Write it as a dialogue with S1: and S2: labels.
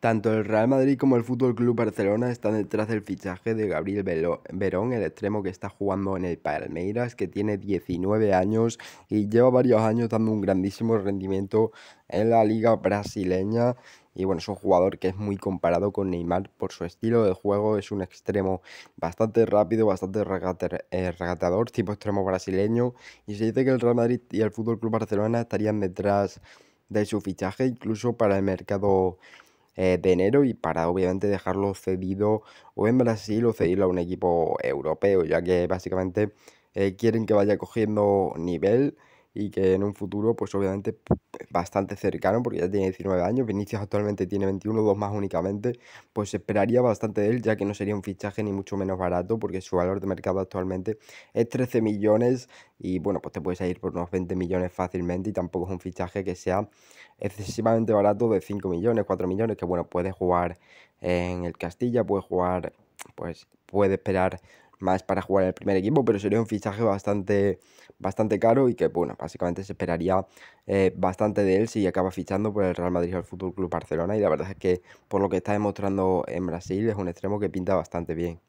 S1: Tanto el Real Madrid como el Fútbol Club Barcelona están detrás del fichaje de Gabriel Verón, el extremo que está jugando en el Palmeiras, que tiene 19 años y lleva varios años dando un grandísimo rendimiento en la liga brasileña. Y bueno, es un jugador que es muy comparado con Neymar por su estilo de juego. Es un extremo bastante rápido, bastante regateador, eh, tipo extremo brasileño. Y se dice que el Real Madrid y el Fútbol Club Barcelona estarían detrás de su fichaje, incluso para el mercado eh, de enero y para obviamente dejarlo cedido o en Brasil o cedirlo a un equipo europeo, ya que básicamente eh, quieren que vaya cogiendo nivel y que en un futuro pues obviamente bastante cercano, porque ya tiene 19 años, Vinicius actualmente tiene 21, 2 más únicamente, pues esperaría bastante de él, ya que no sería un fichaje ni mucho menos barato, porque su valor de mercado actualmente es 13 millones y bueno, pues te puedes ir por unos 20 millones fácilmente y tampoco es un fichaje que sea excesivamente barato de 5 millones, 4 millones, que bueno, puedes jugar en el Castilla, puede jugar, pues puede esperar más para jugar en el primer equipo, pero sería un fichaje bastante, bastante caro y que, bueno, básicamente se esperaría eh, bastante de él si acaba fichando por el Real Madrid al Fútbol Club Barcelona. Y la verdad es que, por lo que está demostrando en Brasil, es un extremo que pinta bastante bien.